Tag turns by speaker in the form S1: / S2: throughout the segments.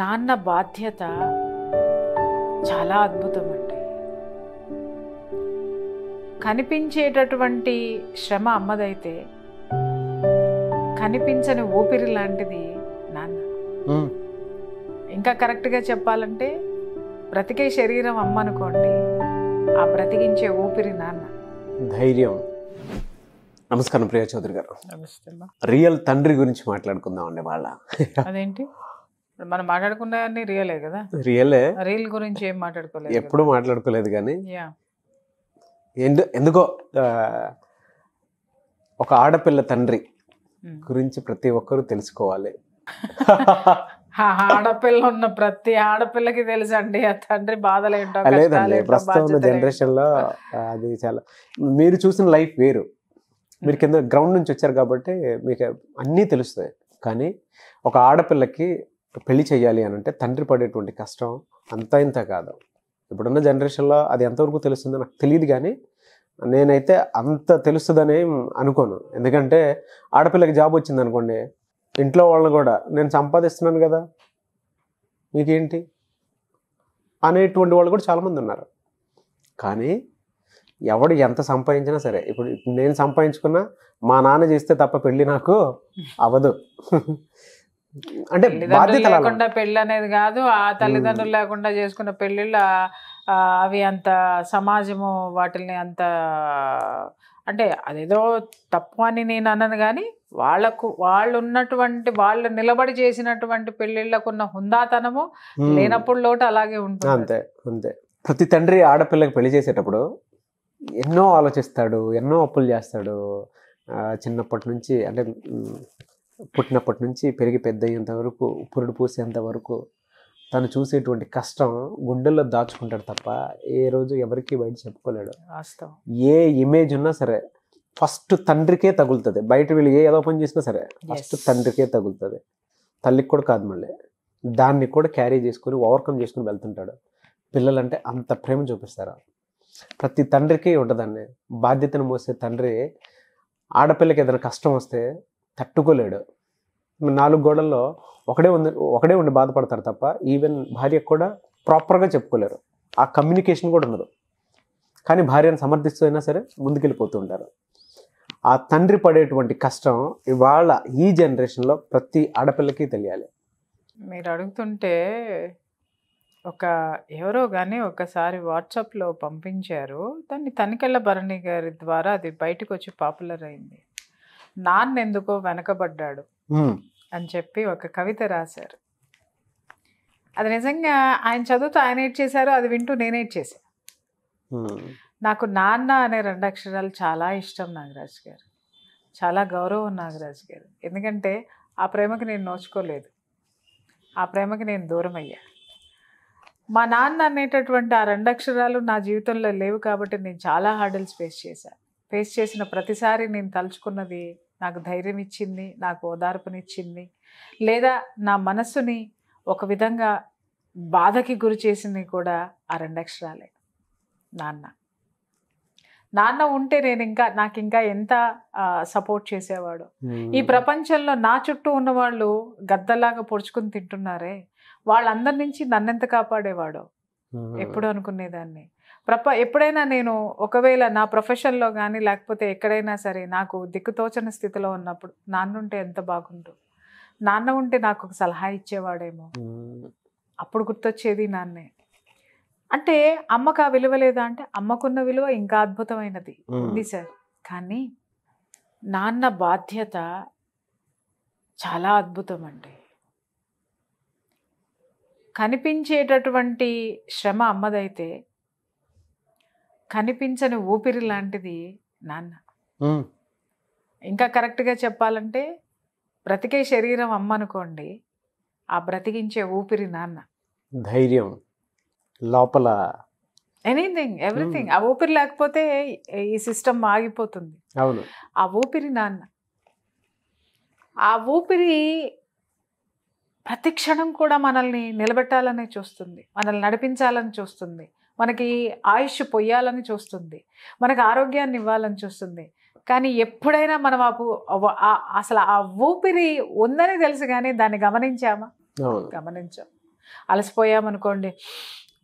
S1: నాన్న బాధ్యత చాలా అద్భుతం అండి కనిపించేటటువంటి శ్రమ అమ్మదైతే కనిపించని ఊపిరి లాంటిది నాన్న ఇంకా కరెక్ట్గా చెప్పాలంటే బ్రతికే శరీరం అమ్మ అనుకోండి ఆ బ్రతికించే ఊపిరి నాన్న
S2: ధైర్యం నమస్కారం ప్రియా చౌదరి గారు రియల్ తండ్రి గురించి మాట్లాడుకుందాం అండి వాళ్ళ
S1: అదేంటి మనం మాట్లాడుకున్నవన్నీ రియలే కదా రియలే రియల్ గురించి ఏం మాట్లాడుకోలేదు ఎప్పుడు
S2: మాట్లాడుకోలేదు కానీ ఎందుకో ఒక ఆడపిల్ల తండ్రి hmm. గురించి ప్రతి ఒక్కరూ తెలుసుకోవాలి
S1: ఆడపిల్ల ఉన్న ప్రతి ఆడపిల్లకి తెలుసండి ఆ తండ్రి బాధలు ఏంటో లేదండి ప్రస్తుతం ఉన్న జనరేషన్
S2: లో అది చాలా మీరు చూసిన లైఫ్ వేరు hmm. మీరు కింద గ్రౌండ్ నుంచి వచ్చారు కాబట్టి మీకు అన్నీ తెలుస్తాయి కానీ ఒక ఆడపిల్లకి పెళ్లి చేయాలి అని అంటే తండ్రి పడేటువంటి కష్టం అంత ఇంత కాదు ఇప్పుడున్న జనరేషన్లో అది ఎంతవరకు తెలుస్తుందో నాకు తెలియదు కానీ నేనైతే అంత తెలుస్తుందని అనుకోను ఎందుకంటే ఆడపిల్లకి జాబ్ వచ్చింది అనుకోండి ఇంట్లో వాళ్ళని కూడా నేను సంపాదిస్తున్నాను కదా మీకేంటి అనేటువంటి వాళ్ళు కూడా చాలామంది ఉన్నారు కానీ ఎవడు ఎంత సంపాదించినా సరే ఇప్పుడు నేను సంపాదించుకున్నా మా నాన్న చేస్తే తప్ప పెళ్ళి నాకు అవదు అంటే లేకుండా
S1: పెళ్ళి అనేది కాదు ఆ తల్లిదండ్రులు లేకుండా చేసుకున్న పెళ్లిళ్ళు అవి అంత సమాజము వాటిని అంత అంటే అదేదో తప్పు అని నేను అన్నాను కానీ వాళ్ళకు వాళ్ళు ఉన్నటువంటి వాళ్ళు నిలబడి చేసినటువంటి పెళ్లిళ్ళకు ఉన్న హుందాతనము లేనప్పుడు లోటు అలాగే ఉంటుంది
S2: అంతే అంతే ప్రతి తండ్రి ఆడపిల్లకి పెళ్లి చేసేటప్పుడు ఎన్నో ఆలోచిస్తాడు ఎన్నో అప్పులు చేస్తాడు చిన్నప్పటి నుంచి అంటే పుట్టినప్పటి నుంచి పెరిగి పెద్ద అయ్యేంత వరకు పురుడు పూసేంత వరకు తను చూసేటువంటి కష్టం గుండెల్లో దాచుకుంటాడు తప్ప ఏ రోజు ఎవరికి బయట చెప్పుకోలేడు ఏ ఇమేజ్ ఉన్నా సరే ఫస్ట్ తండ్రికే తగులుతుంది బయట వీళ్ళు ఏ ఏదో పని చేసినా సరే ఫస్ట్ తండ్రికే తగులుతుంది తల్లికి కూడా కాదు మళ్ళీ దాన్ని కూడా క్యారీ చేసుకుని ఓవర్కమ్ చేసుకుని వెళ్తుంటాడు పిల్లలంటే అంత ప్రేమ చూపిస్తారా ప్రతి తండ్రికి ఉండదాన్ని బాధ్యతను మోసే తండ్రి ఆడపిల్లకి ఏదైనా కష్టం వస్తే తట్టుకోలేడు నాలుగు గోడల్లో ఒకడే ఉంది ఒకడే ఉండి బాధపడతారు తప్ప ఈవెన్ భార్య కూడా ప్రాపర్గా చెప్పుకోలేరు ఆ కమ్యూనికేషన్ కూడా ఉండదు కానీ భార్యను సమర్థిస్తూ అయినా సరే ముందుకెళ్ళిపోతూ ఉంటారు ఆ తండ్రి పడేటువంటి కష్టం ఇవాళ ఈ జనరేషన్లో ప్రతి ఆడపిల్లకి తెలియాలి
S1: మీరు అడుగుతుంటే ఒక ఎవరో కానీ ఒకసారి వాట్సాప్లో పంపించారు దాన్ని తనికెళ్ళ భరణి గారి ద్వారా అది బయటకు వచ్చి పాపులర్ అయింది నాన్నెందుకో వెనకబడ్డాడు అని చెప్పి ఒక కవిత రాశారు అది నిజంగా ఆయన చదువుతూ ఆయన ఏడ్ చేశారు అది వింటూ నేనేట్ చేశాను నాకు నాన్న అనే రెండు అక్షరాలు చాలా ఇష్టం నాగరాజు గారు చాలా గౌరవం నాగరాజు గారు ఎందుకంటే ఆ ప్రేమకి నేను నోచుకోలేదు ఆ ప్రేమకి నేను దూరం అయ్యా మా నాన్న అనేటటువంటి ఆ రెండు అక్షరాలు నా జీవితంలో లేవు కాబట్టి నేను చాలా హార్డల్స్ ఫేస్ చేశాను ఫేస్ చేసిన ప్రతిసారి నేను తలుచుకున్నది నాకు ధైర్యం ఇచ్చింది నాకు ఓదార్పునిచ్చింది లేదా నా మనస్సుని ఒక విధంగా బాధకి గురి చేసింది కూడా ఆ రెండక్షరాలే నాన్న నాన్న ఉంటే నేను ఇంకా నాకు ఇంకా ఎంత సపోర్ట్ చేసేవాడు ఈ ప్రపంచంలో నా చుట్టూ ఉన్నవాళ్ళు గద్దలాగా పొడుచుకుని తింటున్నారే వాళ్ళందరి నుంచి నన్నెంత కాపాడేవాడు ఎప్పుడు అనుకునేదాన్ని ప్రప ఎప్పుడైనా నేను ఒకవేళ నా ప్రొఫెషన్లో కానీ లేకపోతే ఎక్కడైనా సరే నాకు దిక్కుతోచని స్థితిలో ఉన్నప్పుడు నాన్న ఉంటే ఎంత బాగుండు నాన్న ఉంటే నాకు ఒక సలహా ఇచ్చేవాడేమో అప్పుడు గుర్తొచ్చేది నాన్నే అంటే అమ్మకు ఆ విలువ లేదా అంటే అమ్మకున్న విలువ ఇంకా అద్భుతమైనది ఉంది సార్ కానీ నాన్న బాధ్యత చాలా అద్భుతం అండి కనిపించేటటువంటి శ్రమ అమ్మదైతే కనిపించని ఊపిరి లాంటిది నాన్న ఇంకా కరెక్ట్గా చెప్పాలంటే బ్రతికే శరీరం అమ్మ అనుకోండి ఆ బ్రతికించే ఊపిరి నాన్న
S2: ధైర్యం లోపల
S1: ఎనీథింగ్ ఎవ్రీథింగ్ ఆ ఊపిరి లేకపోతే ఈ సిస్టమ్ ఆగిపోతుంది అవును ఆ ఊపిరి నాన్న ఆ ఊపిరి ప్రతి క్షణం కూడా మనల్ని నిలబెట్టాలనే చూస్తుంది మనల్ని నడిపించాలని చూస్తుంది మనకి ఆయుష్ పొయ్యాలని చూస్తుంది మనకు ఆరోగ్యాన్ని ఇవ్వాలని చూస్తుంది కానీ ఎప్పుడైనా మనం ఆ అసలు ఆ ఊపిరి ఉందని తెలుసు కానీ దాన్ని గమనించామా గమనించాం అలసిపోయామనుకోండి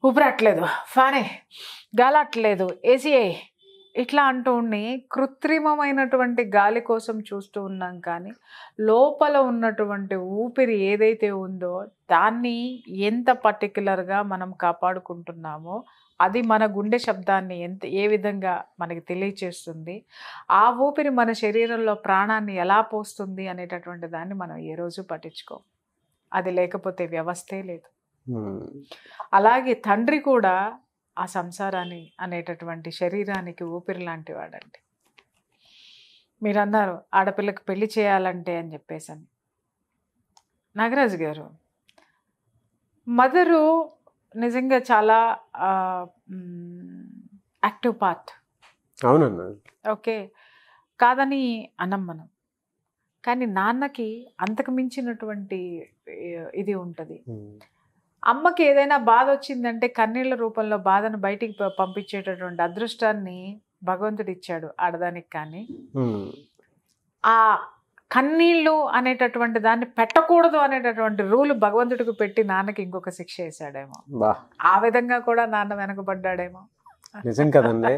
S1: ఊపిరట్లేదు ఫ్యానే గాలట్లేదు ఏసీఏ ఇట్లా అంటూ ఉండి కృత్రిమమైనటువంటి గాలి కోసం చూస్తూ ఉన్నాం కానీ లోపల ఉన్నటువంటి ఊపిరి ఏదైతే ఉందో దాన్ని ఎంత పర్టిక్యులర్గా మనం కాపాడుకుంటున్నామో అది మన గుండె శబ్దాన్ని ఎంత ఏ విధంగా మనకి తెలియచేస్తుంది ఆ ఊపిరి మన శరీరంలో ప్రాణాన్ని ఎలా పోస్తుంది అనేటటువంటి దాన్ని మనం ఏ రోజు పట్టించుకోం అది లేకపోతే వ్యవస్థే లేదు అలాగే తండ్రి కూడా ఆ సంసారాన్ని అనేటటువంటి శరీరానికి ఊపిరి లాంటి వాడండి మీరన్నారు ఆడపిల్లకి పెళ్లి చేయాలంటే అని చెప్పేసి నాగరాజు గారు మదరు నిజంగా చాలా యాక్టివ్ పార్ట్ అవునన్న ఓకే కాదని అన్నం మనం కానీ నాన్నకి అంతకు మించినటువంటి ఇది ఉంటుంది అమ్మకి ఏదైనా బాధ వచ్చిందంటే కన్నీళ్ల రూపంలో బాధను బయటికి పంపించేటటువంటి అదృష్టాన్ని భగవంతుడు ఇచ్చాడు ఆడదానికి కానీ ఆ కన్నీళ్ళు అనేటటువంటి దాన్ని పెట్టకూడదు అనేటటువంటి రూల్ భగవంతుడికి పెట్టి నాన్నకి ఇంకొక శిక్ష వేసాడేమో ఆ విధంగా కూడా నాన్న వెనకబడ్డాడేమో
S2: నిజం కదండి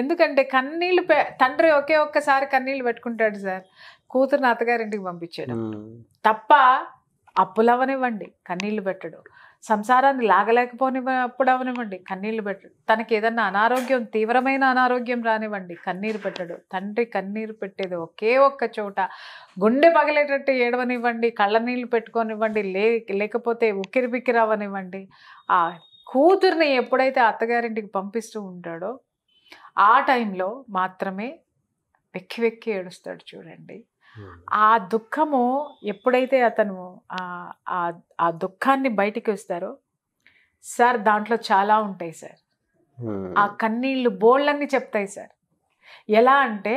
S1: ఎందుకంటే కన్నీళ్ళు తండ్రి ఒకే ఒక్కసారి కన్నీళ్ళు పెట్టుకుంటాడు సార్ కూతురు అత్తగారింటికి పంపించాడు తప్ప అప్పులవనివ్వండి కన్నీళ్ళు పెట్టడు సంసారాన్ని లాగలేకపోనిప్పుడు అవనివ్వండి కన్నీళ్లు పెట్టడు తనకి ఏదన్నా అనారోగ్యం తీవ్రమైన అనారోగ్యం రానివ్వండి కన్నీరు పెట్టడు తండ్రి కన్నీరు పెట్టేది ఒకే ఒక్క చోట గుండె పగిలేటట్టు ఏడవనివ్వండి కళ్ళ నీళ్ళు పెట్టుకోనివ్వండి లే లేకపోతే ఉక్కిరి బిక్కిరి అవనివ్వండి ఆ కూతుర్ని ఎప్పుడైతే అత్తగారింటికి పంపిస్తూ ఉంటాడో ఆ టైంలో మాత్రమే వెక్కి వెక్కి ఏడుస్తాడు చూడండి ఆ దుఃఖము ఎప్పుడైతే అతను ఆ దుఃఖాన్ని బయటికి వస్తారో సార్ దాంట్లో చాలా ఉంటాయి సార్ ఆ కన్నీళ్ళు బోళ్ళన్నీ చెప్తాయి సార్ ఎలా అంటే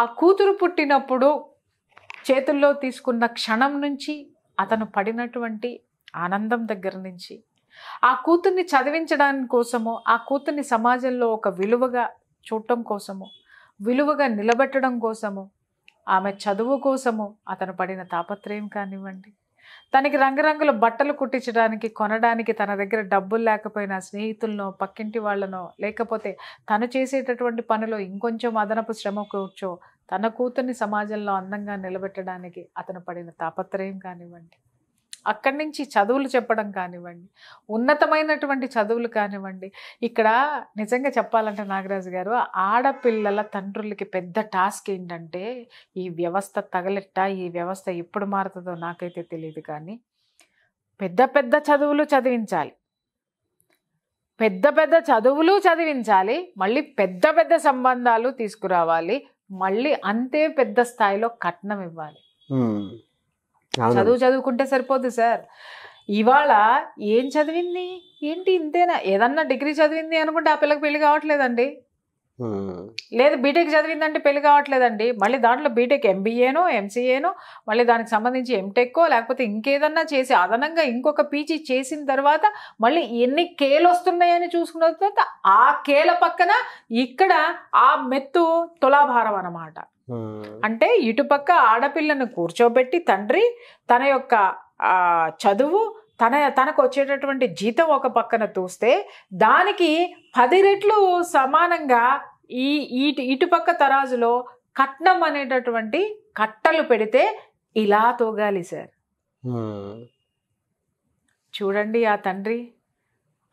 S1: ఆ కూతురు పుట్టినప్పుడు చేతుల్లో తీసుకున్న క్షణం నుంచి అతను పడినటువంటి ఆనందం దగ్గర నుంచి ఆ కూతుర్ని చదివించడానికి కోసము ఆ కూతుర్ని సమాజంలో ఒక విలువగా చూడటం కోసము విలువగా నిలబెట్టడం కోసము ఆమె చదువు కోసము అతను పడిన తాపత్రయం కానివ్వండి తనకి రంగురంగుల బట్టలు కుట్టించడానికి కొనడానికి తన దగ్గర డబ్బులు లేకపోయినా స్నేహితులను పక్కింటి వాళ్ళనో లేకపోతే తను చేసేటటువంటి పనిలో ఇంకొంచెం అదనపు శ్రమ కూర్చో తన కూతుర్ని సమాజంలో అందంగా నిలబెట్టడానికి అతను పడిన తాపత్రయం కానివ్వండి అక్కడి నుంచి చదువులు చెప్పడం కానివ్వండి ఉన్నతమైనటువంటి చదువులు కానివ్వండి ఇక్కడ నిజంగా చెప్పాలంటే నాగరాజు గారు ఆడపిల్లల తండ్రులకి పెద్ద టాస్క్ ఏంటంటే ఈ వ్యవస్థ తగలెట్ట ఈ వ్యవస్థ ఎప్పుడు మారుతుందో నాకైతే తెలియదు కానీ పెద్ద పెద్ద చదువులు చదివించాలి పెద్ద పెద్ద చదువులు చదివించాలి మళ్ళీ పెద్ద పెద్ద సంబంధాలు తీసుకురావాలి మళ్ళీ అంతే పెద్ద స్థాయిలో కట్నం ఇవ్వాలి చదువు చదువుకుంటే సరిపోద్ది సార్ ఇవాళ ఏం చదివింది ఏంటి ఇంతేనా ఏదన్నా డిగ్రీ చదివింది అనుకుంటే ఆ పిల్లకి పెళ్లి కావట్లేదండి లేదు బీటెక్ చదివిందంటే పెళ్లి కావట్లేదండి మళ్ళీ దాంట్లో బీటెక్ ఎంబీఏనో ఎంసీఏనో మళ్ళీ దానికి సంబంధించి ఎంటెక్కో లేకపోతే ఇంకేదన్నా చేసి అదనంగా ఇంకొక పీజీ చేసిన తర్వాత మళ్ళీ ఎన్ని కేలు వస్తున్నాయని చూసుకున్న తర్వాత ఆ కేల పక్కన ఇక్కడ ఆ మెత్తు తులాభారం అన్నమాట అంటే ఇటుపక్క ఆడపిల్లను కూర్చోబెట్టి తండ్రి తన యొక్క చదువు తన తనకు వచ్చేటటువంటి జీతం ఒక పక్కన చూస్తే దానికి పది రెట్లు సమానంగా ఈ ఇటు ఇటుపక్క తరాజులో కట్నం అనేటటువంటి కట్టలు పెడితే ఇలా తోగాలి సార్ చూడండి ఆ తండ్రి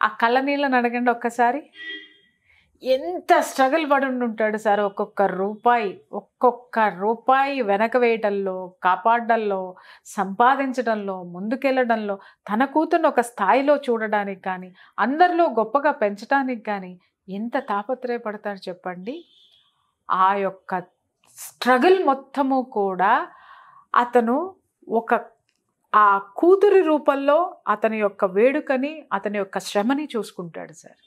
S1: ఆ కళ్ళ నీళ్ళని అడగండి ఒక్కసారి ఎంత స్ట్రగుల్ పడి ఉంటాడు సార్ ఒక్కొక్క రూపాయి ఒక్కొక్క రూపాయి వెనక వేయటంలో కాపాడడంలో సంపాదించడంలో ముందుకెళ్ళడంలో తన కూతురును ఒక స్థాయిలో చూడడానికి కానీ అందరిలో గొప్పగా పెంచడానికి కానీ ఎంత తాపత్రయపడతాడు చెప్పండి ఆ యొక్క స్ట్రగుల్ మొత్తము కూడా అతను ఒక ఆ కూతురి రూపంలో అతని యొక్క వేడుకని అతని యొక్క శ్రమని చూసుకుంటాడు సార్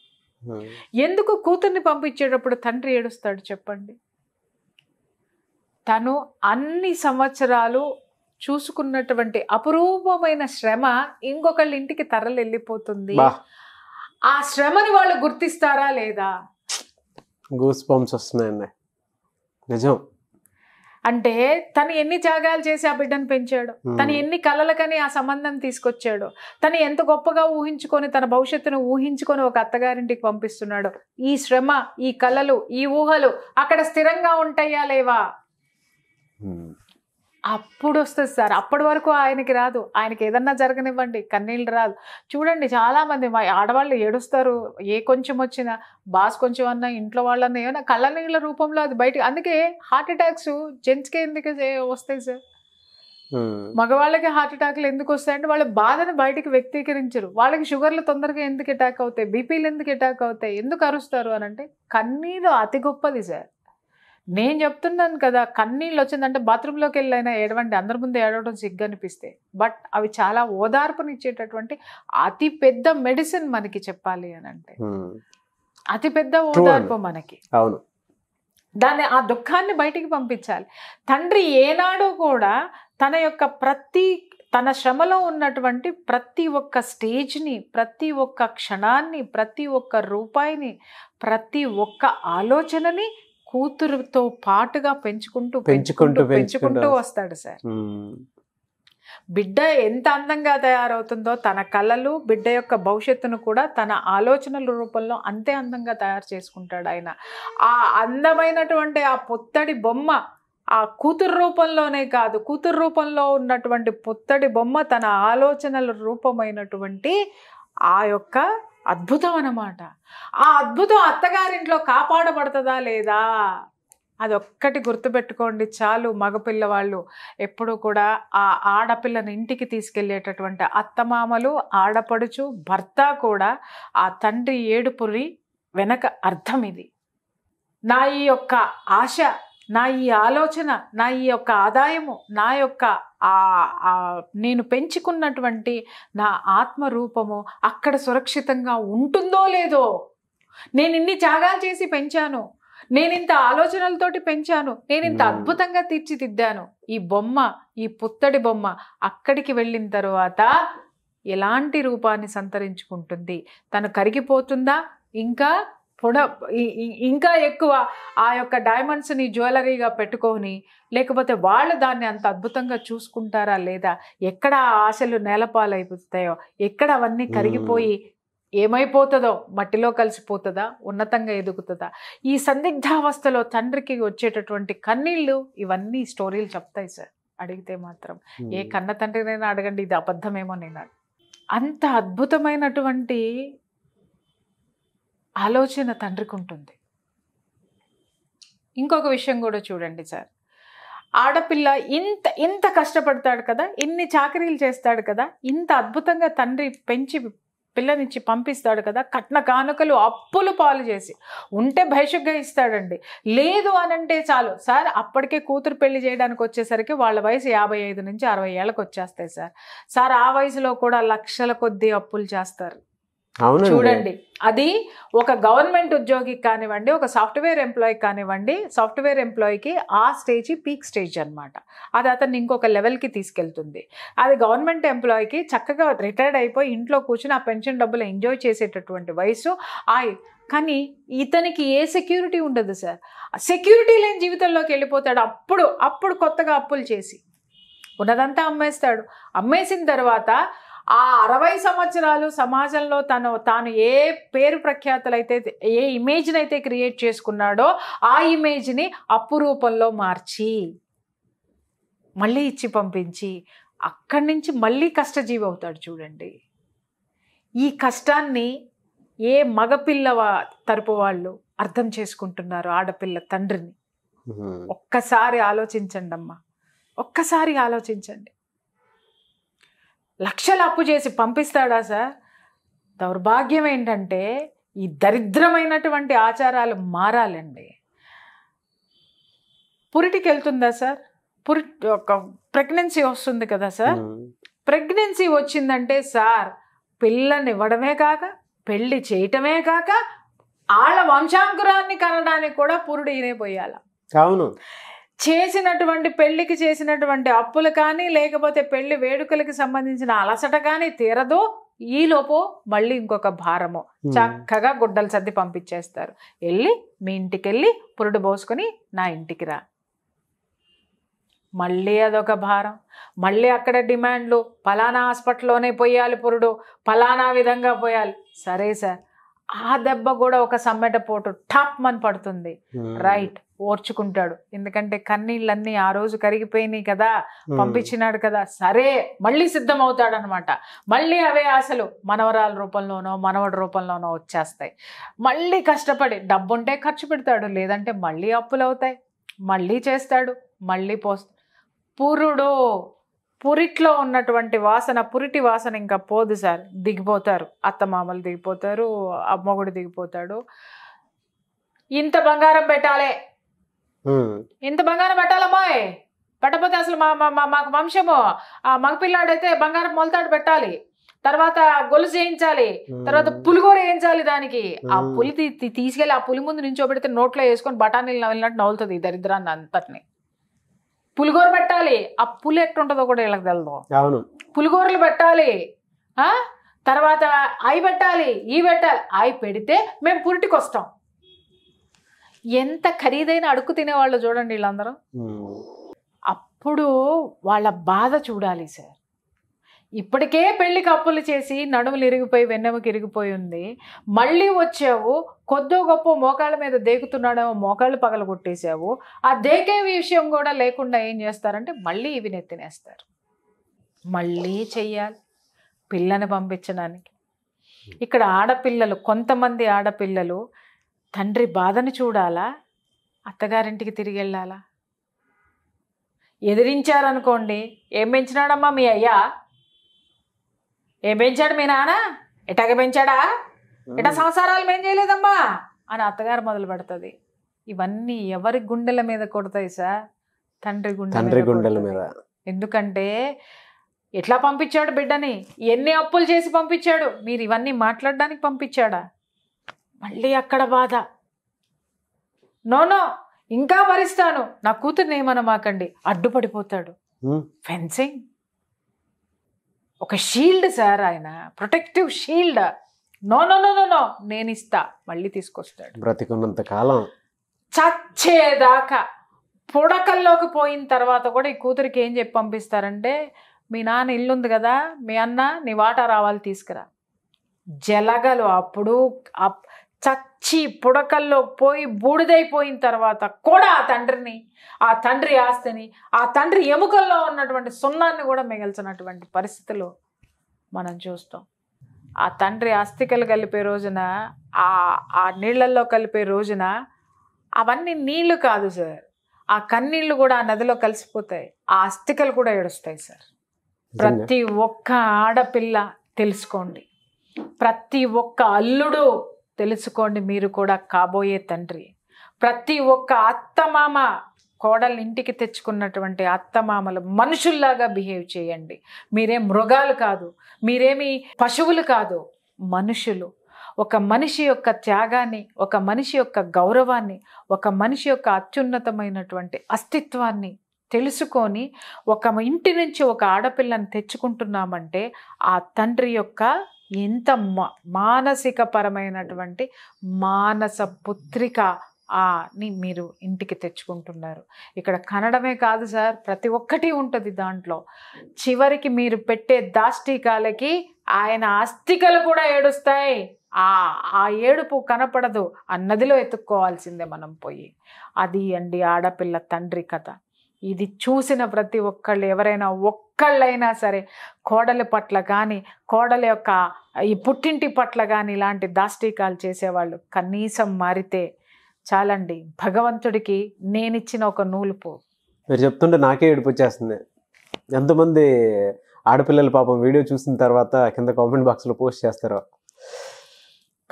S1: ఎందుకు కూతుర్ని పంపించేటప్పుడు తండ్రి ఏడుస్తాడు చెప్పండి తను అన్ని సంవత్సరాలు చూసుకున్నటువంటి అపురూపమైన శ్రమ ఇంకొకళ్ళ ఇంటికి తరలి వెళ్ళిపోతుంది ఆ శ్రమని వాళ్ళు గుర్తిస్తారా లేదా
S2: గూస్ పంప్స్ వస్తున్నాయండి నిజం
S1: అంటే తను ఎన్ని త్యాగాలు చేసి ఆ బిడ్డను పెంచాడు hmm. తను ఎన్ని కలలకని ఆ సంబంధం తీసుకొచ్చాడు తను ఎంత గొప్పగా ఊహించుకొని తన భవిష్యత్తును ఊహించుకొని ఒక అత్తగారింటికి పంపిస్తున్నాడు ఈ శ్రమ ఈ కలలు ఈ ఊహలు అక్కడ స్థిరంగా ఉంటాయా లేవా hmm. అప్పుడు వస్తుంది సార్ అప్పటి వరకు ఆయనకి రాదు ఆయనకి ఏదన్నా జరగనివ్వండి కన్నీళ్ళు రాదు చూడండి చాలామంది మా ఆడవాళ్ళు ఏడుస్తారు ఏ కొంచెం వచ్చినా బాస్ కొంచెం అన్నా ఇంట్లో వాళ్ళన్నా ఏమైనా కళ్ళనీళ్ళ రూపంలో అది బయట అందుకే హార్ట్ అటాక్స్ జెంట్స్కే ఎందుకు వస్తాయి సార్ మగవాళ్ళకి హార్ట్ అటాక్లు ఎందుకు వస్తాయంటే వాళ్ళ బాధను బయటికి వ్యక్తీకరించరు వాళ్ళకి షుగర్లు తొందరగా ఎందుకు అటాక్ అవుతాయి బీపీలు ఎందుకు అటాక్ అవుతాయి ఎందుకు అరుస్తారు అని అంటే కన్నీరు అతి గొప్పది సార్ నేను చెప్తున్నాను కదా కన్నీళ్ళు వచ్చిందంటే బాత్రూంలోకి వెళ్ళైనా ఏడవండి అందరి ముందు ఏడవడం సిగ్గు అనిపిస్తే బట్ అవి చాలా ఓదార్పునిచ్చేటటువంటి అతి పెద్ద మెడిసిన్ మనకి చెప్పాలి అని అంటే అతి పెద్ద ఓదార్పు మనకి అవును దాన్ని ఆ దుఃఖాన్ని బయటికి పంపించాలి తండ్రి ఏనాడు కూడా తన యొక్క ప్రతి తన శ్రమలో ఉన్నటువంటి ప్రతి ఒక్క స్టేజ్ని ప్రతి ఒక్క క్షణాన్ని ప్రతి ఒక్క రూపాయిని ప్రతి ఒక్క ఆలోచనని కూతురుతో పాటుగా పెంచుకుంటూ పెంచుకుంటూ పెంచుకుంటూ వస్తాడు సార్ బిడ్డ ఎంత అందంగా తయారవుతుందో తన కళలు బిడ్డ యొక్క భవిష్యత్తును కూడా తన ఆలోచనల రూపంలో అంతే అందంగా తయారు చేసుకుంటాడు ఆయన ఆ అందమైనటువంటి ఆ పొత్తడి బొమ్మ ఆ కూతురు రూపంలోనే కాదు కూతురు రూపంలో ఉన్నటువంటి పొత్తడి బొమ్మ తన ఆలోచనల రూపమైనటువంటి ఆ యొక్క అద్భుతం అన్నమాట ఆ అద్భుతం అత్తగారింట్లో కాపాడబడుతుందా లేదా అదొక్కటి గుర్తుపెట్టుకోండి చాలు మగపిల్లవాళ్ళు ఎప్పుడూ కూడా ఆ ఆడపిల్లని ఇంటికి తీసుకెళ్ళేటటువంటి అత్తమామలు ఆడపడుచు భర్త కూడా ఆ తండ్రి ఏడుపురి వెనక అర్థం ఇది నా ఈ యొక్క ఆశ నా ఈ ఆలోచన నా ఈ యొక్క ఆదాయము నా యొక్క నేను పెంచుకున్నటువంటి నా ఆత్మరూపము అక్కడ సురక్షితంగా ఉంటుందో లేదో నేను ఇన్ని త్యాగాలు చేసి పెంచాను నేను ఇంత ఆలోచనలతోటి పెంచాను నేను ఇంత అద్భుతంగా తీర్చిదిద్దాను ఈ బొమ్మ ఈ పుత్తడి బొమ్మ అక్కడికి వెళ్ళిన తర్వాత ఎలాంటి రూపాన్ని సంతరించుకుంటుంది తను కరిగిపోతుందా ఇంకా పొడ ఇంకా ఎక్కువ ఆ యొక్క డైమండ్స్ని జ్యువెలరీగా పెట్టుకొని లేకపోతే వాళ్ళు దాన్ని అంత అద్భుతంగా చూసుకుంటారా లేదా ఎక్కడ ఆశలు నేలపాలైపోతాయో ఎక్కడ అవన్నీ కరిగిపోయి ఏమైపోతుందో మట్టిలో కలిసిపోతుందా ఉన్నతంగా ఎదుగుతుందా ఈ సందిగ్ధావస్థలో తండ్రికి వచ్చేటటువంటి కన్నీళ్ళు ఇవన్నీ స్టోరీలు చెప్తాయి సార్ అడిగితే మాత్రం ఏ కన్న తండ్రినైనా అడగండి ఇది అబద్ధమేమో నేను అంత అద్భుతమైనటువంటి ఆలోచన తండ్రికి ఉంటుంది ఇంకొక విషయం కూడా చూడండి సార్ ఆడపిల్ల ఇంత ఇంత కష్టపడతాడు కదా ఇన్ని చాకరీలు చేస్తాడు కదా ఇంత అద్భుతంగా తండ్రి పెంచి పిల్లనిచ్చి పంపిస్తాడు కదా కట్న కానుకలు అప్పులు పాలు చేసి ఉంటే భవిష్యత్గా ఇస్తాడండి లేదు అని అంటే చాలు సార్ అప్పటికే కూతురు పెళ్లి చేయడానికి వచ్చేసరికి వాళ్ళ వయసు యాభై ఐదు నుంచి అరవై ఏళ్ళకి వచ్చేస్తాయి సార్ సార్ ఆ వయసులో కూడా లక్షల కొద్దీ అప్పులు చేస్తారు చూడండి అది ఒక గవర్నమెంట్ ఉద్యోగికి కానివ్వండి ఒక సాఫ్ట్వేర్ ఎంప్లాయీ కానివ్వండి సాఫ్ట్వేర్ ఎంప్లాయీకి ఆ స్టేజ్ పీక్ స్టేజ్ అనమాట అది అతన్ని ఇంకొక లెవెల్కి తీసుకెళ్తుంది అది గవర్నమెంట్ ఎంప్లాయీకి చక్కగా రిటైర్డ్ అయిపోయి ఇంట్లో కూర్చుని ఆ పెన్షన్ డబ్బులు ఎంజాయ్ చేసేటటువంటి వయసు ఆ కానీ ఇతనికి ఏ సెక్యూరిటీ ఉండదు సార్ సెక్యూరిటీ లేని జీవితంలోకి వెళ్ళిపోతాడు అప్పుడు అప్పుడు కొత్తగా అప్పులు చేసి ఉన్నదంతా అమ్మేస్తాడు అమ్మేసిన తర్వాత ఆ అరవై సంవత్సరాలు సమాజంలో తను తాను ఏ పేరు ప్రఖ్యాతులైతే ఏ ఇమేజ్ని అయితే క్రియేట్ చేసుకున్నాడో ఆ ఇమేజ్ని అప్పు రూపంలో మార్చి మళ్ళీ ఇచ్చి పంపించి అక్కడి నుంచి మళ్ళీ కష్టజీవి అవుతాడు చూడండి ఈ కష్టాన్ని ఏ మగపిల్ల తరపు వాళ్ళు అర్థం చేసుకుంటున్నారు ఆడపిల్ల తండ్రిని ఒక్కసారి ఆలోచించండి అమ్మా ఒక్కసారి ఆలోచించండి లక్షలు అప్పు చేసి పంపిస్తాడా సార్ దౌర్భాగ్యం ఏంటంటే ఈ దరిద్రమైనటువంటి ఆచారాలు మారాలండి పురిటికి వెళ్తుందా సార్ పురి ఒక ప్రెగ్నెన్సీ వస్తుంది కదా సార్ ప్రెగ్నెన్సీ వచ్చిందంటే సార్ పిల్లనివ్వడమే కాక పెళ్ళి చేయటమే కాక వాళ్ళ వంశాంకురాన్ని కనడానికి కూడా పురుడు ఈనే పోయాల అవును చేసినటువంటి పెళ్లికి చేసినటువంటి అప్పులు కానీ లేకపోతే పెళ్లి వేడుకలకి సంబంధించిన అలసట కానీ తీరదు ఈలోపు మళ్ళీ ఇంకొక భారము చక్కగా గుడ్డలు సర్ది పంపించేస్తారు వెళ్ళి మీ ఇంటికి వెళ్ళి పురుడు పోసుకొని నా ఇంటికి రా మళ్ళీ అదొక భారం మళ్ళీ అక్కడ డిమాండ్లు ఫలానా హాస్పిటల్లోనే పోయాలి పురుడు ఫలానా విధంగా పోయాలి సరే సార్ ఆ దెబ్బ కూడా ఒక సమ్మెట పోటు టాప్ మని పడుతుంది hmm. రైట్ ఓర్చుకుంటాడు ఎందుకంటే కన్నీళ్ళన్నీ ఆ రోజు కరిగిపోయినాయి కదా hmm. పంపించినాడు కదా సరే మళ్ళీ సిద్ధం అవుతాడు అనమాట మళ్ళీ అవే ఆశలు మనవరాల రూపంలోనో మనవడి రూపంలోనో వచ్చేస్తాయి మళ్ళీ కష్టపడి డబ్బుంటే ఖర్చు పెడతాడు లేదంటే మళ్ళీ అప్పులు అవుతాయి మళ్ళీ చేస్తాడు మళ్ళీ పోస్తాడు పురుడు పురిట్లో ఉన్నటువంటి వాసన పురిటి వాసన ఇంకా పోదు సార్ దిగిపోతారు అత్తమామలు దిగిపోతారు అమ్మగుడు దిగిపోతాడు ఇంత బంగారం పెట్టాలే ఇంత బంగారం పెట్టాలమ్మాయ్ పెట్టపోతే అసలు మా మాకు వంశము ఆ మగ పిల్లాడైతే బంగారం మొలతాడు పెట్టాలి తర్వాత గొలుసు వేయించాలి తర్వాత పులిగూర వేయించాలి దానికి ఆ పులి తీసుకెళ్లి ఆ పులి ముందు నుంచో పెడితే నోట్లో వేసుకొని బఠానీలు నవ్వినట్టు నవ్వులుతుంది ఈ దరిద్రాన్ని అంతటిని పులిగోర పెట్టాలి ఆ పులి ఎట్టుంటుందో కూడా వీళ్ళకి తెలదు అవును పులిగోరలు పెట్టాలి తర్వాత అవి పెట్టాలి ఈ పెట్టాలి అవి పెడితే మేము పురిటికి వస్తాం ఎంత ఖరీదైన తినే తినేవాళ్ళు చూడండి వీళ్ళందరూ అప్పుడు వాళ్ళ బాధ చూడాలి సార్ ఇప్పటికే పెళ్లికి అప్పులు చేసి నడుములు ఇరిగిపోయి వెన్నెముకి ఇరిగిపోయి ఉంది మళ్ళీ వచ్చావు కొద్దో గొప్ప మోకాళ్ళ మీద దేకుతున్నాడేమో మోకాళ్ళు పగల కొట్టేశావు ఆ దేకే విషయం కూడా లేకుండా ఏం చేస్తారంటే మళ్ళీ ఇవి నెత్తినేస్తారు మళ్ళీ చెయ్యాలి పిల్లని పంపించడానికి ఇక్కడ ఆడపిల్లలు కొంతమంది ఆడపిల్లలు తండ్రి బాధను చూడాలా అత్తగారింటికి తిరిగి వెళ్ళాలా ఎదిరించారనుకోండి ఏం పెంచినాడమ్మా మీ అయ్యా ఏం పెంచాడు మీ నాన్న ఎటగ పెంచాడా ఇట సంసారాలు మేం చేయలేదమ్మా అని అత్తగారు మొదలు పెడుతుంది ఇవన్నీ ఎవరి గుండెల మీద కొడతాయి సార్ తండ్రి గుండె తండ్రి గుండెల మీద ఎందుకంటే ఎట్లా పంపించాడు బిడ్డని ఎన్ని అప్పులు చేసి పంపించాడు మీరు ఇవన్నీ మాట్లాడడానికి పంపించాడా మళ్ళీ అక్కడ బాధ నోనో ఇంకా భరిస్తాను నా కూతుర్ని ఏమనమాకండి అడ్డుపడిపోతాడు ఫెన్సింగ్ ఒక షీల్డ్ సార్ ఆయన protective shield no no no no no నేను ఇస్తా మళ్ళీ తీసుకొస్తాడు
S2: బ్రతికున్నంత కాలం
S1: చచ్చేదాకా పుడకల్లోకి పోయిన తర్వాత కూడా ఈ కూతురికి ఏం చెప్పి పంపిస్తారంటే మీ నాన్న ఇల్లుంది కదా మీ అన్న నీ వాటా రావాలి తీసుకురా జలగలు అప్పుడు చచ్చి పుడకల్లో పోయి బూడిదైపోయిన తర్వాత కూడా ఆ తండ్రిని ఆ తండ్రి ఆస్తిని ఆ తండ్రి ఎముకల్లో ఉన్నటువంటి సున్నాన్ని కూడా మిగల్చినటువంటి పరిస్థితులు మనం చూస్తాం ఆ తండ్రి అస్థికలు కలిపే రోజున ఆ ఆ నీళ్ళల్లో కలిపే రోజున అవన్నీ నీళ్లు కాదు సార్ ఆ కన్నీళ్లు కూడా ఆ నదిలో కలిసిపోతాయి ఆ అస్థికలు కూడా ఏడుస్తాయి సార్ ప్రతి ఒక్క ఆడపిల్ల తెలుసుకోండి ప్రతి ఒక్క అల్లుడు తెలుసుకోండి మీరు కూడా కాబోయే తండ్రి ప్రతి ఒక్క అత్తమామ కోడలు ఇంటికి తెచ్చుకున్నటువంటి అత్తమామలు మనుషుల్లాగా బిహేవ్ చేయండి మీరేం మృగాలు కాదు మీరేమి పశువులు కాదు మనుషులు ఒక మనిషి యొక్క త్యాగాన్ని ఒక మనిషి యొక్క గౌరవాన్ని ఒక మనిషి యొక్క అత్యున్నతమైనటువంటి అస్తిత్వాన్ని తెలుసుకొని ఒక ఇంటి నుంచి ఒక ఆడపిల్లని తెచ్చుకుంటున్నామంటే ఆ తండ్రి యొక్క ఎంత మానసిక పరమైనటువంటి మానస పుత్రిక ని మీరు ఇంటికి తెచ్చుకుంటున్నారు ఇక్కడ కనడమే కాదు సార్ ప్రతి ఒక్కటి ఉంటుంది దాంట్లో చివరికి మీరు పెట్టే దాష్టికాలకి ఆయన ఆస్తికలు కూడా ఏడుస్తాయి ఆ ఆ ఏడుపు కనపడదు ఆ నదిలో ఎత్తుక్కోవాల్సిందే మనం పోయి అది అండి ఆడపిల్ల తండ్రి కథ ఇది చూసిన ప్రతి ఒక్కళ్ళు ఎవరైనా ఒక్కళ్ళైనా సరే కోడల పట్ల కానీ కోడల యొక్క ఈ పుట్టింటి పట్ల కానీ ఇలాంటి దాష్టీకాలు చేసేవాళ్ళు కనీసం మారితే చాలండి భగవంతుడికి నేనిచ్చిన ఒక నూలుపు
S2: మీరు చెప్తుంటే నాకే ఏడుపు వచ్చేస్తుంది ఎంతమంది ఆడపిల్లలు పాపం వీడియో చూసిన తర్వాత కింద కామెంట్ బాక్స్లో పోస్ట్ చేస్తారు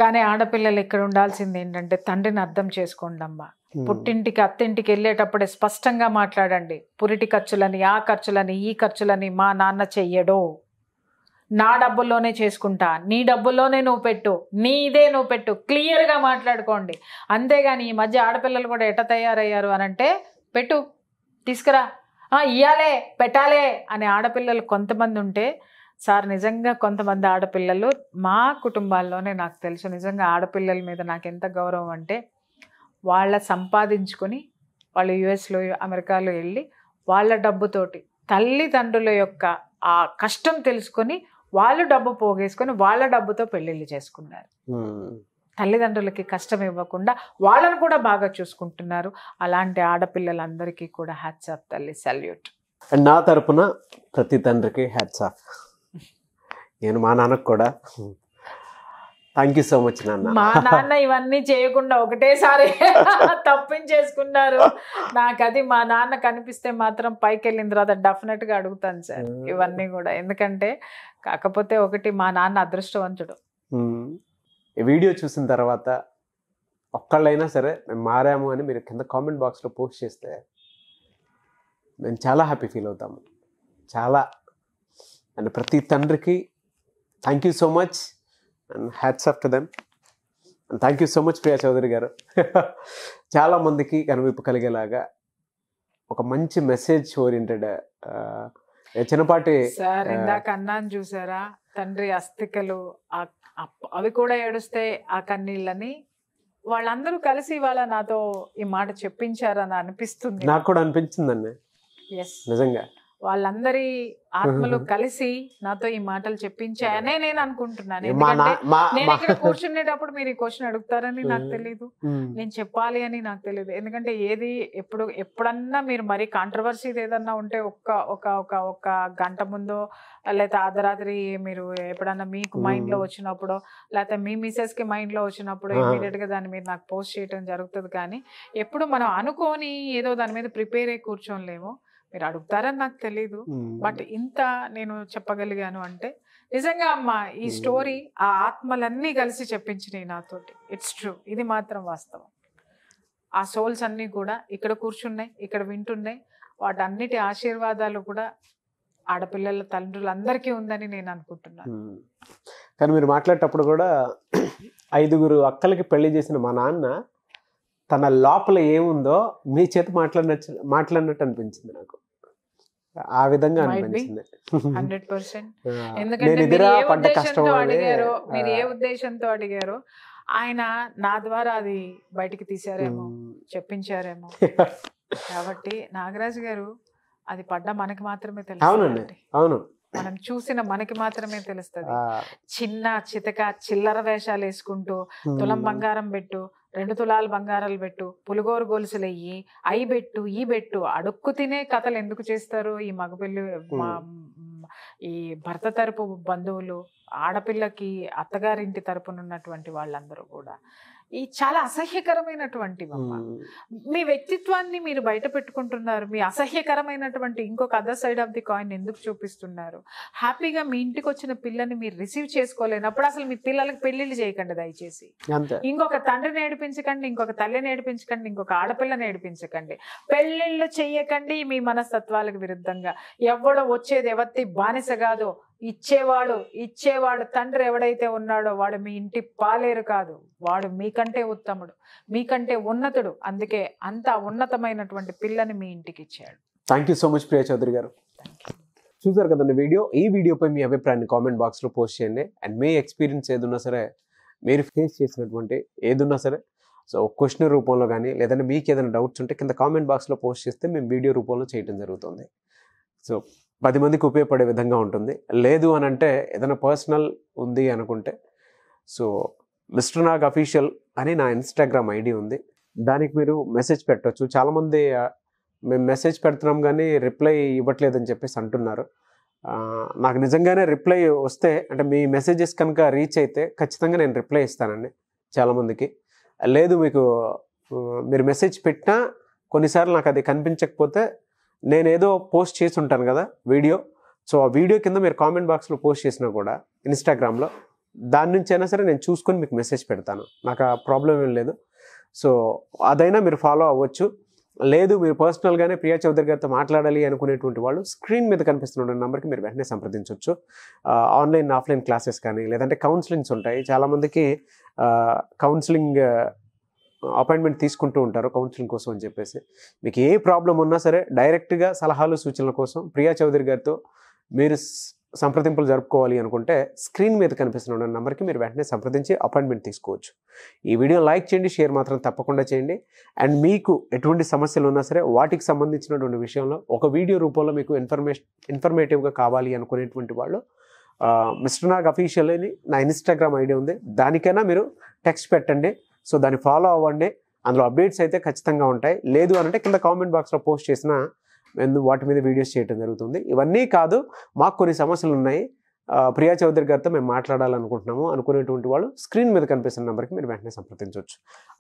S1: కానీ ఆడపిల్లలు ఇక్కడ ఉండాల్సింది ఏంటంటే తండ్రిని అర్థం చేసుకోండి అమ్మా పుట్టింటికి అత్తింటికి వెళ్ళేటప్పుడే స్పష్టంగా మాట్లాడండి పురిటి ఖర్చులని ఆ ఖర్చులని ఈ ఖర్చులని మా నాన్న చెయ్యడో నా డబ్బుల్లోనే చేసుకుంటా నీ డబ్బుల్లోనే నువ్వు పెట్టు నీ ఇదే నువ్వు పెట్టు క్లియర్గా మాట్లాడుకోండి అంతేగాని ఈ మధ్య ఆడపిల్లలు కూడా ఎట తయారయ్యారు అని అంటే పెట్టు తీసుకురా ఇయ్యాలే పెట్టాలే అనే ఆడపిల్లలు కొంతమంది ఉంటే సార్ నిజంగా కొంతమంది ఆడపిల్లలు మా కుటుంబాల్లోనే నాకు తెలుసు నిజంగా ఆడపిల్లల మీద నాకు ఎంత గౌరవం అంటే వాళ్ళ సంపాదించుకొని వాళ్ళు యుఎస్లో అమెరికాలో వెళ్ళి వాళ్ళ డబ్బుతోటి తల్లిదండ్రుల యొక్క ఆ కష్టం తెలుసుకొని వాళ్ళు డబ్బు పోగేసుకొని వాళ్ళ డబ్బుతో పెళ్లిళ్ళు చేసుకున్నారు తల్లిదండ్రులకి కష్టం ఇవ్వకుండా వాళ్ళని కూడా బాగా చూసుకుంటున్నారు అలాంటి ఆడపిల్లలందరికీ కూడా హ్యాట్స్ ఆఫ్ తల్లి సల్యూట్
S2: అండ్ నా తరపున ప్రతి తండ్రికి హ్యాట్స్ ఆఫ్ నేను మా నాన్నకు కూడా థ్యాంక్ యూ సో మచ్ నాన్న మా నాన్న
S1: ఇవన్నీ చేయకుండా ఒకటేసారి తప్పించేసుకున్నారు నాకు అది మా నాన్న కనిపిస్తే మాత్రం పైకి వెళ్ళిన తర్వాత డెఫినెట్ గా అడుగుతాను సార్ hmm. ఇవన్నీ కూడా ఎందుకంటే కాకపోతే ఒకటి మా నాన్న అదృష్టవంతుడు
S2: hmm. వీడియో చూసిన తర్వాత ఒక్కళ్ళైనా సరే మేము మారాము అని మీరు కింద కామెంట్ బాక్స్లో పోస్ట్ చేస్తే మేము చాలా హ్యాపీ ఫీల్ అవుతాము చాలా అండ్ ప్రతి తండ్రికి thank you so much and hats off to them and thank you so much Priya Chowdary garu చాలామందికి కనువిప్పు కలిగేలాగా ఒక మంచి మెసేజ్ ఓరియంటెడ్ చిన్నపాటి సార్ ఇందాక
S1: అన్నాను చూసారా తండ్రి అస్థికలు అవి కూడా ఏడుస్తాయి ఆ కన్నీళ్ళని వాళ్ళందరూ కలిసి ఇవాళ నాతో ఈ మాట చెప్పించారని అనిపిస్తుంది నాకు
S2: కూడా అనిపించిందండి నిజంగా
S1: వాళ్ళందరి ఆత్మలు కలిసి నాతో ఈ మాటలు చెప్పించాయనే నేను అనుకుంటున్నాను ఎందుకంటే నేను ఇక్కడ కూర్చునేటప్పుడు మీరు ఈ క్వశ్చన్ అడుగుతారని నాకు తెలియదు నేను చెప్పాలి అని నాకు తెలియదు ఎందుకంటే ఏది ఎప్పుడు ఎప్పుడన్నా మీరు మరి కాంట్రవర్సీ ఏదన్నా ఉంటే ఒక్క ఒక ఒక ఒక గంట ముందో లేకపోతే అర్ధరాత్రి మీరు ఎప్పుడన్నా మీకు మైండ్ లో వచ్చినప్పుడు లేకపోతే మీ మిసెస్ కి మైండ్ లో వచ్చినప్పుడు ఇమీడియట్ గా దాని మీద నాకు పోస్ట్ చేయడం జరుగుతుంది కానీ ఎప్పుడు మనం అనుకోని ఏదో దాని మీద ప్రిపేర్ అయి కూర్చోలేము మీరు అడుగుతారని నాకు తెలీదు బట్ ఇంత నేను చెప్పగలిగాను అంటే నిజంగా అమ్మ ఈ స్టోరీ ఆ ఆత్మలన్నీ కలిసి చెప్పించినాయి నాతోటి ఇట్స్ ట్రూ ఇది మాత్రం వాస్తవం ఆ సోల్స్ అన్నీ కూడా ఇక్కడ కూర్చున్నాయి ఇక్కడ వింటున్నాయి వాటన్నిటి ఆశీర్వాదాలు కూడా ఆడపిల్లల తండ్రులందరికీ ఉందని నేను అనుకుంటున్నాను
S2: కానీ మీరు మాట్లాడేటప్పుడు కూడా ఐదుగురు అక్కలకి పెళ్లి చేసిన మా నాన్న తన లోపల ఏముందో మీ చేత మాట్లాడిన మాట్లాడినట్టు అనిపించింది నాకు ఆ విధంగా అనిపించింది హండ్రెడ్ పర్సెంట్ ఏ
S1: ఉద్దేశంతో అడిగారు ఆయన నా ద్వారా అది బయటికి తీసారేమో చెప్పించారేమో కాబట్టి నాగరాజు గారు అది పడ్డ మనకి మాత్రమే తెలుస్తుంది అవునండి అవును మనం చూసిన మనకి మాత్రమే తెలుస్తుంది చిన్న చితక చిల్లర వేషాలు వేసుకుంటూ తులం బంగారం పెట్టు రెండు తులాలు బంగారాలు పెట్టు పులిగోరు గొలుసులయ్యి అయి పెట్టు ఈ పెట్టు అడుక్కు తినే కథలు ఎందుకు చేస్తారు ఈ మగపిల్లు ఈ భర్త తరపు బంధువులు ఆడపిల్లకి అత్తగారింటి తరపున ఉన్నటువంటి వాళ్ళందరూ కూడా ఈ చాలా అసహ్యకరమైనటువంటి మీ వ్యక్తిత్వాన్ని మీరు బయట పెట్టుకుంటున్నారు మీ అసహ్యకరమైనటువంటి ఇంకొక other side of the coin ఎందుకు చూపిస్తున్నారు హ్యాపీగా మీ ఇంటికి వచ్చిన పిల్లని మీరు రిసీవ్ చేసుకోలేనప్పుడు అసలు మీ పిల్లలకు పెళ్లిళ్ళు చేయకండి దయచేసి ఇంకొక తండ్రి నేర్పించకండి ఇంకొక తల్లి నేడిపించకండి ఇంకొక ఆడపిల్ల నేర్పించకండి పెళ్లిళ్ళు చేయకండి మీ మనస్తత్వాలకు విరుద్ధంగా ఎవడో వచ్చేది ఎవరిది బానిస కాదో ఇచ్చేవాడు ఇచ్చేవాడు తండ్రి ఎవడైతే ఉన్నాడో వాడు మీ ఇంటి పాలేరు కాదు వాడు మీకంటే ఉత్తముడు మీకంటే ఉన్నతుడు అందుకే అంత ఉన్నతమైనటువంటి పిల్లని మీ ఇంటికి ఇచ్చాడు
S2: thank you so much Priya Chowdary garu చూసారు కదండి వీడియో ఈ వీడియోపై మీ అభిప్రాయాన్ని కామెంట్ బాక్స్లో పోస్ట్ చేయండి అండ్ మీ ఎక్స్పీరియన్స్ ఏదున్నా సరే మీరు ఫేస్ చేసినటువంటి ఏదున్నా సరే సో క్వశ్చన్ రూపంలో కానీ లేదంటే మీకు ఏదైనా డౌట్స్ ఉంటే కింద కామెంట్ బాక్స్లో పోస్ట్ చేస్తే మేము వీడియో రూపంలో చేయడం జరుగుతుంది సో పది మందికి ఉపయోగపడే విధంగా ఉంటుంది లేదు అని అంటే ఏదైనా పర్సనల్ ఉంది అనుకుంటే సో మిస్టర్ నాగ్ అఫీషియల్ అని నా ఇన్స్టాగ్రామ్ ఐడి ఉంది దానికి మీరు మెసేజ్ పెట్టవచ్చు చాలామంది మేము మెసేజ్ పెడుతున్నాం కానీ రిప్లై ఇవ్వట్లేదని చెప్పేసి అంటున్నారు నాకు నిజంగానే రిప్లై వస్తే అంటే మీ మెసేజెస్ కనుక రీచ్ అయితే ఖచ్చితంగా నేను రిప్లై ఇస్తానండి చాలామందికి లేదు మీకు మీరు మెసేజ్ పెట్టినా కొన్నిసార్లు నాకు అది కనిపించకపోతే నేనేదో పోస్ట్ చేసి ఉంటాను కదా వీడియో సో ఆ వీడియో కింద మీరు కామెంట్ బాక్స్లో పోస్ట్ చేసినా కూడా ఇన్స్టాగ్రామ్లో దాని నుంచి అయినా సరే నేను చూసుకొని మీకు మెసేజ్ పెడతాను నాకు ఆ ప్రాబ్లం ఏం లేదు సో అదైనా మీరు ఫాలో అవ్వచ్చు లేదు మీరు పర్సనల్గానే ప్రియా చౌదరి గారితో మాట్లాడాలి అనుకునేటువంటి వాళ్ళు స్క్రీన్ మీద కనిపిస్తున్న నెంబర్కి మీరు వెంటనే సంప్రదించవచ్చు ఆన్లైన్ ఆఫ్లైన్ క్లాసెస్ కానీ లేదంటే కౌన్సిలింగ్స్ ఉంటాయి చాలామందికి కౌన్సిలింగ్ అపాయింట్మెంట్ తీసుకుంటూ ఉంటారు కౌన్సిలింగ్ కోసం అని చెప్పేసి మీకు ఏ ప్రాబ్లం ఉన్నా సరే డైరెక్ట్గా సలహాలు సూచనల కోసం ప్రియా చౌదరి గారితో మీరు సంప్రదింపులు జరుపుకోవాలి అనుకుంటే స్క్రీన్ మీద కనిపిస్తున్న నెంబర్కి మీరు వెంటనే సంప్రదించి అపాయింట్మెంట్ తీసుకోవచ్చు ఈ వీడియో లైక్ చేయండి షేర్ మాత్రం తప్పకుండా చేయండి అండ్ మీకు ఎటువంటి సమస్యలు ఉన్నా సరే వాటికి సంబంధించినటువంటి విషయంలో ఒక వీడియో రూపంలో మీకు ఇన్ఫర్మేషన్ ఇన్ఫర్మేటివ్గా కావాలి అనుకునేటువంటి వాళ్ళు మిస్టర్ నాగ్ అఫీషియల్ అని నా ఇన్స్టాగ్రామ్ ఐడియా ఉంది దానికైనా మీరు టెక్స్ట్ పెట్టండి సో దాన్ని ఫాలో అవ్వండి అందులో అప్డేట్స్ అయితే ఖచ్చితంగా ఉంటాయి లేదు అనంటే కింద కామెంట్ బాక్స్లో పోస్ట్ చేసిన వాటి మీద వీడియోస్ చేయడం జరుగుతుంది ఇవన్నీ కాదు మాకు కొన్ని సమస్యలు ఉన్నాయి ప్రియా చౌదరి గారితో మేము మాట్లాడాలనుకుంటున్నాము అనుకునేటువంటి వాళ్ళు స్క్రీన్ మీద కనిపిస్తున్న నెంబర్కి మీరు వెంటనే సంప్రదించవచ్చు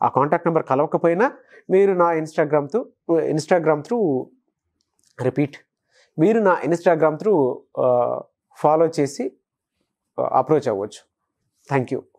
S2: ఆ కాంటాక్ట్ నెంబర్ కలవకపోయినా మీరు నా Instagram through Instagram through repeat మీరు నా ఇన్స్టాగ్రామ్ త్రూ ఫాలో చేసి అప్రోచ్ అవ్వచ్చు థ్యాంక్ యూ